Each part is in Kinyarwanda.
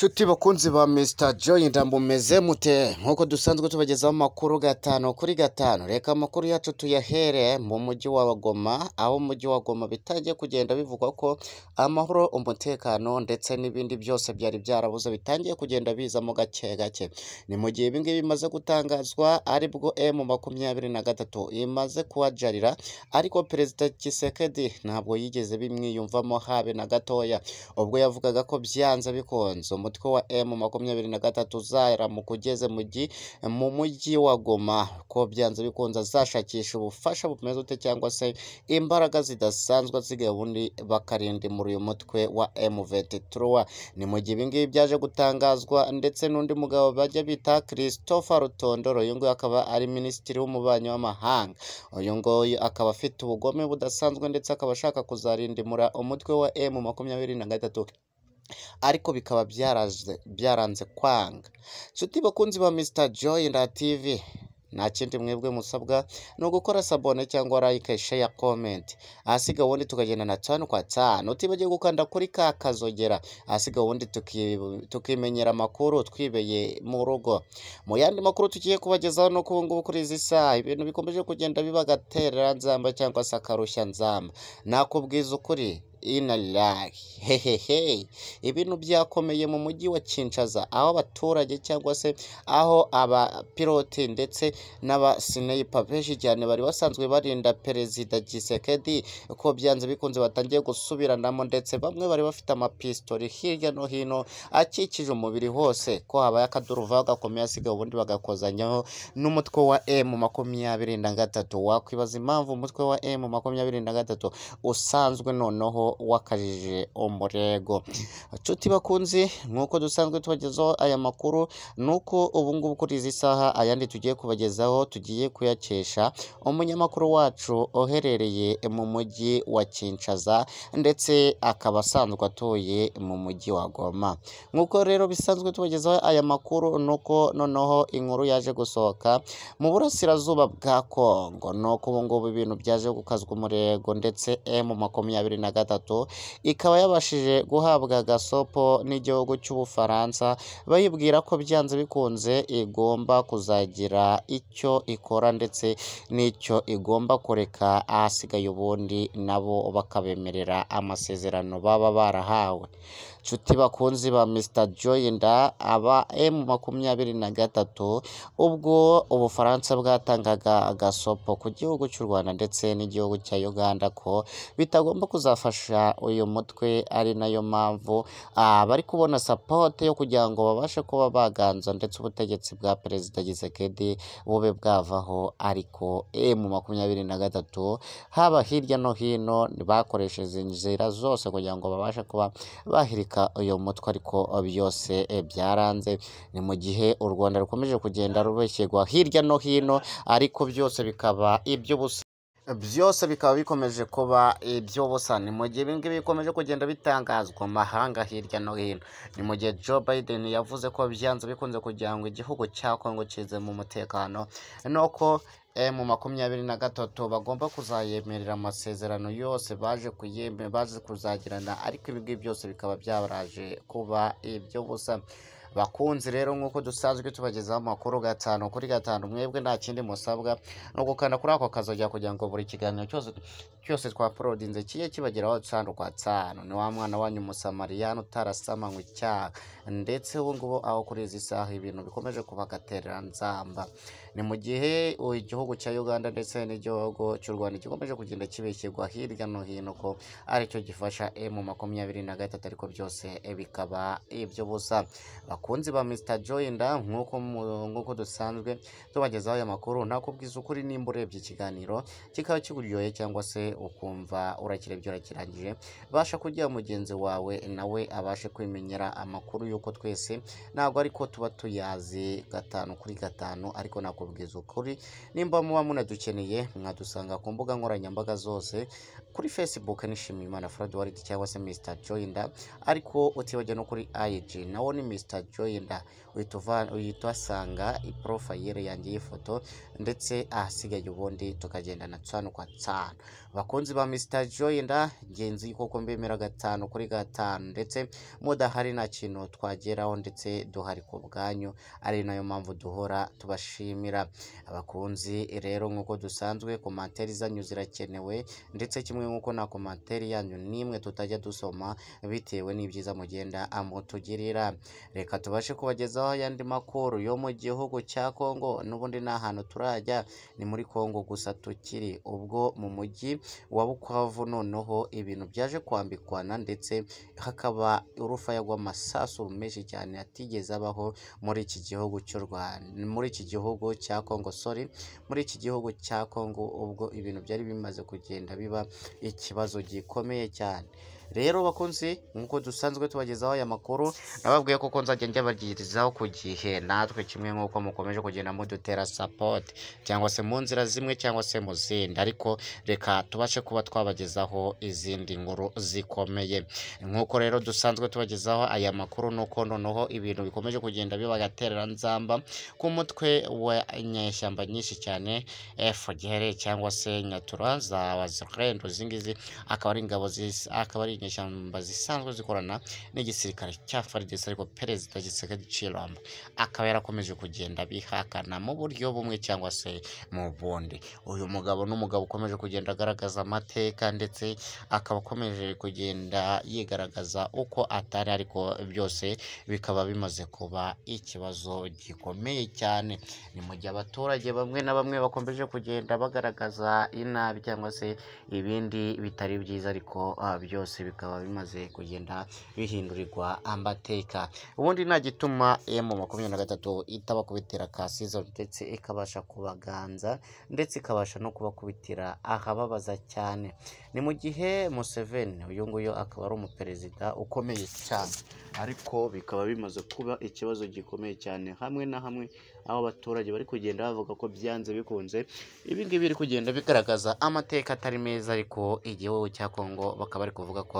nshuti bakunzi ba Mr joyinda mumeze mute nk'uko dusanzwe tubagezaho amakuru gatanu kuri gatanu reka amakuru yacu tuyahere mu mujyi wa goma aho umujyi wa goma bitangiye kugenda bivugwa ko amahoro umutekano ndetse n'ibindi byose byari byarabuze bitangiye kugenda bizamo gake gake ni mu gihe ibingibi bimaze gutangazwa aribwo emu makumyabiri na gatatu imaze kuhajarira ariko perezida kisekedi ntabwo yigeze bimwiyumvamo habe na gatoya ubwo yavugaga ko byanze bikunze umutwe wa emu makumyabiri na gatatu mu kugeze ugeze mu mujyi wa goma ko byanze bikunze azashakisha ubufasha bumeze ute cyangwa se imbaraga zidasanzwe asigaye ubundi bakarindimura uyu mutwe wa M23 ni mu gihe ibingibi byaje gutangazwa ndetse n'undi mugabo bajya bita Christopher Rutondoro uyu nguyu akaba ari minisitiri w'umubanyi w'amahanga uyu nguyu akaba afite ubugome budasanzwe ndetse akaba ashaka kuzarindimura umutwe wa M makumyabiri na gatatu ariko bikaba byaranze kwanga nshuti bakunzi ba misita na TV nta kindi mwebwe musabwa ni ugukora sabone cyangwa like sheya komenti ahasiga ubundi tukagenda na tanu kwa tanu utibagiwe gukanda kuri ka kazogera ahasiga ubundi tukimenyera amakuru twibeye mu rugo mu yandi makuru tugiye kubagezaho no uko ubungubu kuri izi saha ibintu bikomeje kugenda biba agaterera nzamba cyangwa se akarushya nzamba nakubwiza ukuri inarirayi hehehe ibintu byakomeye mu mujyi wa Kinshasa aho abaturage cyangwa se aho abapilote ndetse n'abasineyipa benshi cyane bari basanzwe barinda perezida Gisekedi ko byanze bikunze batangiye gusubiranamo ndetse bamwe bari bafite amapistori hirya no hino akikije umubiri wose ko habaye akaduruvayo gakomeye asigaye ubundi bagakozanyaho n'umutwe wa emu makumyabiri na gatatu wakwibaza impamvu umutwe wa emu makumyabiri na gatatu usanzwe noneho wakajije umurego nshuti bakunzi nk'uko dusanzwe tubagezaho aya makuru ni uko ubu ngubu kuri izi saha ayandi tugiye kubagezaho tugiye kuyakesha umunyamakuru wacu uherereye mu mujyi wa Kinshaza ndetse akaba asanzwe atuye mu mujyi wa Goma nk'uko rero bisanzwe tubagezaho aya makuru ni uko noneho inkuru yaje gusohoka mu burasirazuba bwa Kongo ni uko ubu ngubu ibintu byaje gukazwa umurego ndetse emu eh, makumyabiri na gatatu ikaba yabashije guhabwa gasopo n'igihugu cy'ubufaransa bayibwira ko byanze bikunze igomba kuzagira icyo ikora ndetse n'icyo igomba kureka ahasigaye ubundi nabo bakabemerera amasezerano baba barahawe nshuti bakunzi ba Mr Joyenda aba emu makumyabiri na gatatu ubwo ubufaransa bwatangaga agasopo ku gihugu cy'u Rwanda ndetse n'igihugu cya Uganda ko bitagomba kuzafasha uyu mutwe ari nayo mpamvu bari kubona sapote yo kugira ngo babashe kuba baganza ndetse ubutegetsi bwa perezida Gisekedi bube bwavaho ariko emu makumyabiri na gatatu haba hirya no hino bakoresheje inzira zose kugira ngo babashe kuba bahirika guhumeka uyu mutwe ariko byose e, byaranze ni mu gihe u rwanda rukomeje kugenda rubeshyirwa hirya no hino ariko byose bikaba iby'ubusa byose bikaba bikomeje kuba iby'ubusa ni mu gihe ibingibi bikomeje kugenda bitangazwa mahanga hirya no hino ni mu gihe joe biden yavuze ko byanze bikunze kugira ngo igihugu cya kongo kize mu mutekano nuko Eh, mu makumyabiri na gatatu bagomba kuzayemerera amasezerano yose baje baje kuzagirana ariko ibingibi byose bikaba byabaraje kuba ibyo iby'ubusa bakunzi rero nk'uko dusanzwe tubagezaho amakuru gatanu kuri gatanu mwebwe nta kindi musabwa ni ugukanda kuri ako kazajya kugira ngo buri kiganiro cyose twaporodinze kijye kibageraho utanu kwa tanu ni wa mwana wanyu musamariyani utarasama icyaha ndetse ubu ngubu aho kuri izi saha ibintu bikomeje kuba nzamba ni mu gihe igihugu cya uganda ndetse n'igihugu cy'u rwanda gikomeje kugenda kibeshyirwa hirya no hino ko cyo gifasha emu makumyabiri na gatatu ariko byose bikaba iby'ubusa bakunzi ba Mr joyinda nk'uko dusanzwe tubagezaho aya makuru ntakubwiza ukuri nimba urebye ikiganiro kikaba kikuryoheye cyangwa se ukumva urakirebye urakirangije basha kugira mugenzi wawe nawe abashe kwimenyera amakuru y'uko twese ntabwo ariko tuba tuyazi gatanu kuri gatanu ariko ntabwo kubwiza ukuri nimba muba munadukeneye mwadusanga ku mbuga nkoranyambaga zose kuri facebook nishimiye imana fred cyangwa se mr joyinda ariko utibajya no kuri ig nawo ni mr joyinda uhita uhasanga iporofayire yanjye y'ifoto ndetse ahasigaye ubundi tukagendana gatanu kwa gatanu bakunzi ba mr joyinda ngenzi kuko mbemera gatanu kuri gatanu ndetse mudahari nta kintu twageraho ndetse duhari ku bwanyu ari nayo mpamvu duhora tubashimira abakunzi rero nk'uko dusanzwe komantere zanyu zirakenewe ndetse kimwe n'imwe nk'uko na komantere yanyu n'imwe tutajya dusoma bitewe n'ibyiza mugenda amutugirira reka tubashe kubagezaho ayandi makuru yo mu gihugu cya kongo n'ubundi nta hantu turajya ni muri kongo gusa tukiri ubwo mu mujyi wa bukavu noneho ibintu byaje kwambikwana ndetse hakaba urufaya rw'amasasu menshi cyane atigeze abaho muri iki gihugu cy'u Rwanda muri iki gihugu cya Kongo sorry muri iki gihugu cya Kongo ubwo ibintu byari bimaze kugenda biba ikibazo gikomeye cyane rero bakunzi nk'uko dusanzwe tubagezaho aya makuru nababwiye ko nzajya njyabagirizaho ku gihe natwe kimwe nk'uko mukomeje kugenda mudutera sapoti cyangwa se mu nzira zimwe cyangwa se mu zindi ariko reka tubashe kuba twabagezaho izindi nkuru zikomeye nk'uko rero dusanzwe tubagezaho aya makuru nuko noneho ibintu bikomeje kugenda bibagaterera nzamba ku mutwe wa inyeshyamba nyinshi cyane FDR cyangwa se nyatura za wazirendo izi akaba ari ingabo akaba ari inyeshyamba zisanzwe zikorana n'igisirikare cya FARDC ariko perezida Gisaka Giciramba akaba yarakomeje kugenda bihakana mu buryo bumwe cyangwa se mu bundi uyu mugabo n'umugabo ukomeje kugenda agaragaza amateka ndetse akaba akomeje kugenda yigaragaza uko atari ariko byose bikaba bimaze kuba ikibazo gikomeye cyane ni mu gihe abaturage bamwe na bamwe bakomeje kugenda bagaragaza inabi cyangwa se ibindi bitari byiza ariko ah, byose bikaba bimaze kugenda bihindurirwa amateka ubundi nta gituma emu makumyabiri na gatatu itaba kubitera kasizo ndetse ikabasha kubaganza ndetse ikabasha no kubakubitira akababaza cyane ni mu gihe museveni uyu nguyu akaba ari umuperezida ukomeye cyane ariko bikaba bimaze kuba ikibazo gikomeye cyane hamwe na hamwe aho abaturage bari kugenda bavuga ko byanze bikunze ibi ngibi biri kugenda bigaragaza amateka atari meza ariko igihugu cya kongo bakaba bari kuvuga ko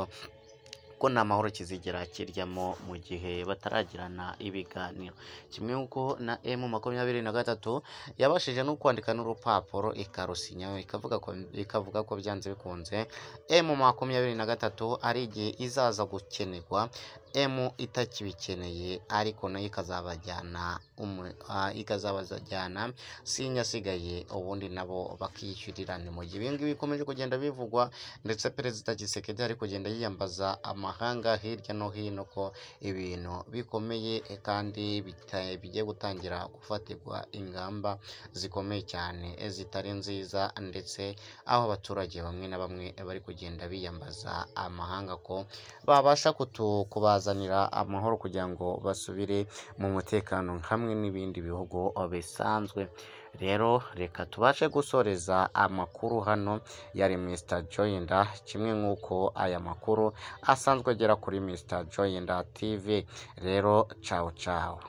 ko nta mahoro kizigera kiryamo mu gihe bataragirana ibiganiro kimwe nk'uko na emu makumyabiri na gatatu yabashije no kwandika n'urupapuro ikarusinya ikavuga ko ikavuga ko byanze bikunze emu makumyabiri na gatatu ari igihe izaza gukenerwa emu itakibikeneye ariko nayo ikazabajyana ikazabajyana sinya asigaye ubundi nabo bakishyurirana mu gihe ibingibi bikomeje kugenda bivugwa ndetse perezida gisekedi ari kugenda yiyambaza ama mahanga hirya no hino ko ibintu bikomeye eh, kandi eh, bigiye gutangira gufatirwa ingamba zikomeye cyane eh, zitari nziza ndetse aho abaturage bamwe na bamwe bari kugenda biyambaza amahanga ko babasha kubazanira amahoro kugira ngo basubire mu mutekano hamwe n'ibindi bihugu bisanzwe rero reka tubashe gusoreza amakuru hano yari Mr Joyinda kimwe nk'uko aya makuru asanzwe agera kuri Mr Joyinda TV rero cawo cawo